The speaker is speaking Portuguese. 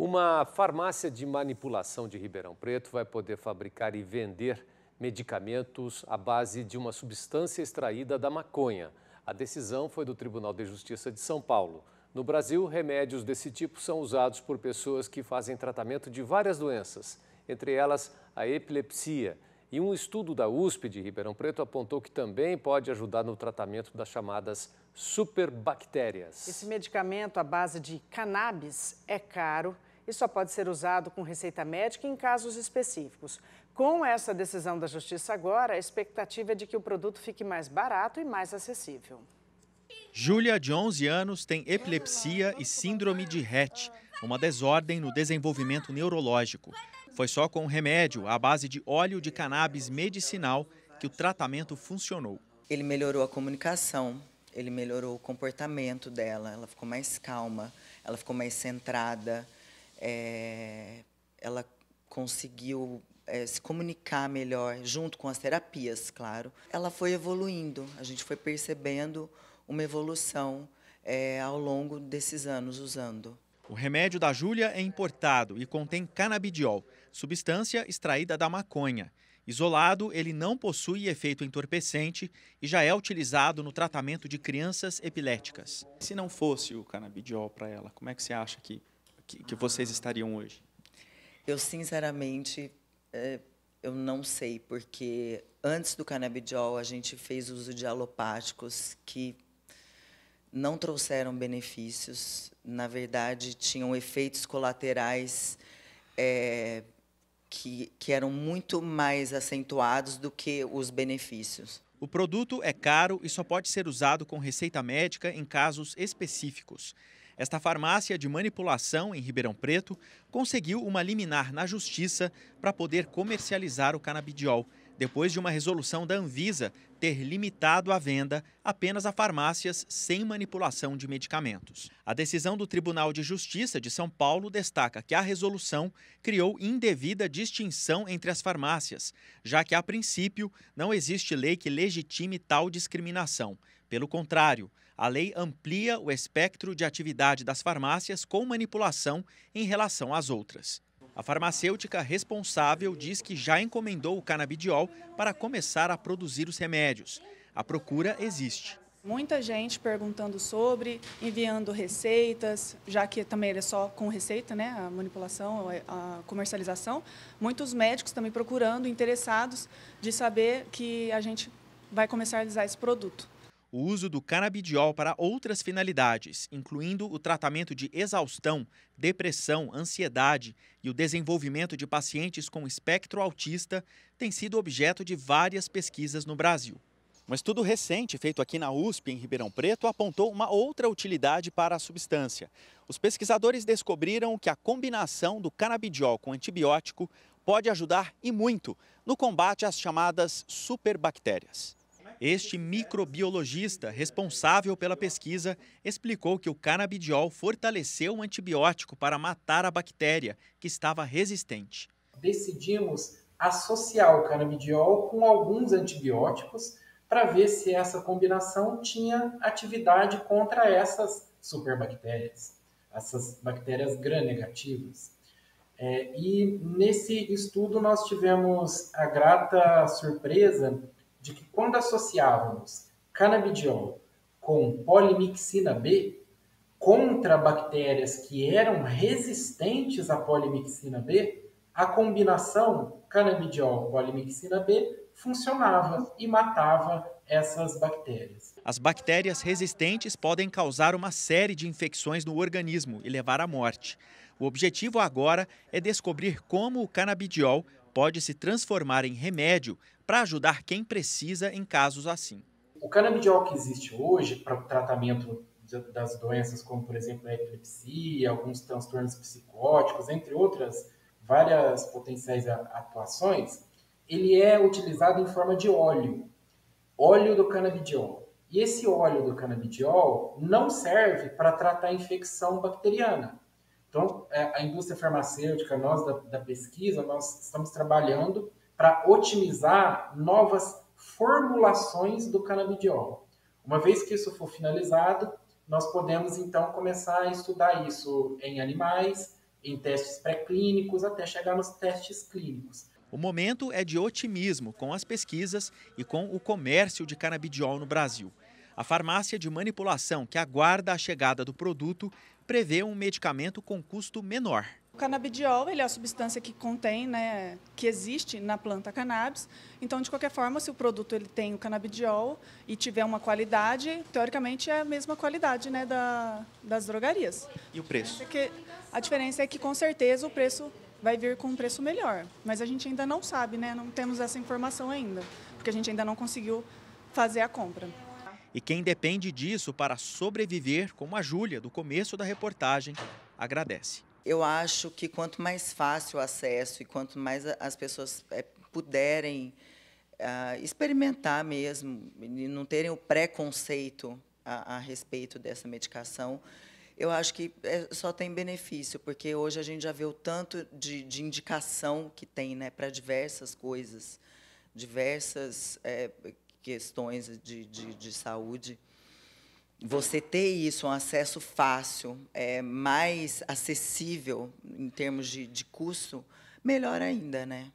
Uma farmácia de manipulação de Ribeirão Preto vai poder fabricar e vender medicamentos à base de uma substância extraída da maconha. A decisão foi do Tribunal de Justiça de São Paulo. No Brasil, remédios desse tipo são usados por pessoas que fazem tratamento de várias doenças, entre elas a epilepsia. E um estudo da USP de Ribeirão Preto apontou que também pode ajudar no tratamento das chamadas superbactérias. Esse medicamento à base de cannabis é caro e só pode ser usado com receita médica em casos específicos. Com essa decisão da Justiça agora, a expectativa é de que o produto fique mais barato e mais acessível. Júlia, de 11 anos, tem epilepsia e síndrome de Rett, uma desordem no desenvolvimento neurológico. Foi só com um remédio à base de óleo de cannabis medicinal que o tratamento funcionou. Ele melhorou a comunicação, ele melhorou o comportamento dela, ela ficou mais calma, ela ficou mais centrada, é, ela conseguiu é, se comunicar melhor, junto com as terapias, claro. Ela foi evoluindo, a gente foi percebendo uma evolução é, ao longo desses anos usando. O remédio da Júlia é importado e contém canabidiol, substância extraída da maconha. Isolado, ele não possui efeito entorpecente e já é utilizado no tratamento de crianças epiléticas. Se não fosse o canabidiol para ela, como é que você acha que que, que vocês estariam hoje? Eu, sinceramente, é, eu não sei, porque antes do canabidiol, a gente fez uso de alopáticos que não trouxeram benefícios. Na verdade, tinham efeitos colaterais é, que, que eram muito mais acentuados do que os benefícios. O produto é caro e só pode ser usado com receita médica em casos específicos. Esta farmácia de manipulação em Ribeirão Preto conseguiu uma liminar na justiça para poder comercializar o canabidiol depois de uma resolução da Anvisa ter limitado a venda apenas a farmácias sem manipulação de medicamentos. A decisão do Tribunal de Justiça de São Paulo destaca que a resolução criou indevida distinção entre as farmácias, já que, a princípio, não existe lei que legitime tal discriminação. Pelo contrário, a lei amplia o espectro de atividade das farmácias com manipulação em relação às outras. A farmacêutica responsável diz que já encomendou o canabidiol para começar a produzir os remédios. A procura existe. Muita gente perguntando sobre, enviando receitas, já que também é só com receita, né, a manipulação, a comercialização. Muitos médicos também procurando, interessados de saber que a gente vai comercializar esse produto o uso do canabidiol para outras finalidades, incluindo o tratamento de exaustão, depressão, ansiedade e o desenvolvimento de pacientes com espectro autista, tem sido objeto de várias pesquisas no Brasil. Um estudo recente feito aqui na USP, em Ribeirão Preto, apontou uma outra utilidade para a substância. Os pesquisadores descobriram que a combinação do canabidiol com antibiótico pode ajudar e muito no combate às chamadas superbactérias. Este microbiologista responsável pela pesquisa explicou que o canabidiol fortaleceu um antibiótico para matar a bactéria que estava resistente. Decidimos associar o canabidiol com alguns antibióticos para ver se essa combinação tinha atividade contra essas superbactérias, essas bactérias gram-negativas. É, e nesse estudo nós tivemos a grata surpresa de que quando associávamos canabidiol com polimixina B contra bactérias que eram resistentes à polimixina B, a combinação canabidiol-polimixina B funcionava e matava essas bactérias. As bactérias resistentes podem causar uma série de infecções no organismo e levar à morte. O objetivo agora é descobrir como o canabidiol pode se transformar em remédio para ajudar quem precisa em casos assim. O canabidiol que existe hoje para o tratamento das doenças como, por exemplo, a epilepsia, alguns transtornos psicóticos, entre outras várias potenciais atuações, ele é utilizado em forma de óleo, óleo do canabidiol. E esse óleo do canabidiol não serve para tratar a infecção bacteriana. Então, é, a indústria farmacêutica, nós da, da pesquisa, nós estamos trabalhando para otimizar novas formulações do canabidiol. Uma vez que isso for finalizado, nós podemos então começar a estudar isso em animais, em testes pré-clínicos, até chegar nos testes clínicos. O momento é de otimismo com as pesquisas e com o comércio de canabidiol no Brasil. A farmácia de manipulação que aguarda a chegada do produto prevê um medicamento com custo menor. O canabidiol ele é a substância que contém, né, que existe na planta cannabis. Então, de qualquer forma, se o produto ele tem o canabidiol e tiver uma qualidade, teoricamente é a mesma qualidade né, da, das drogarias. E o preço? Porque a diferença é que, com certeza, o preço vai vir com um preço melhor. Mas a gente ainda não sabe, né? não temos essa informação ainda, porque a gente ainda não conseguiu fazer a compra. E quem depende disso para sobreviver, como a Júlia, do começo da reportagem, agradece. Eu acho que quanto mais fácil o acesso e quanto mais as pessoas eh, puderem ah, experimentar mesmo, e não terem o preconceito a, a respeito dessa medicação, eu acho que eh, só tem benefício, porque hoje a gente já vê o tanto de, de indicação que tem né, para diversas coisas, diversas é, questões de, de, de saúde você ter isso, um acesso fácil, é, mais acessível em termos de, de custo, melhor ainda, né?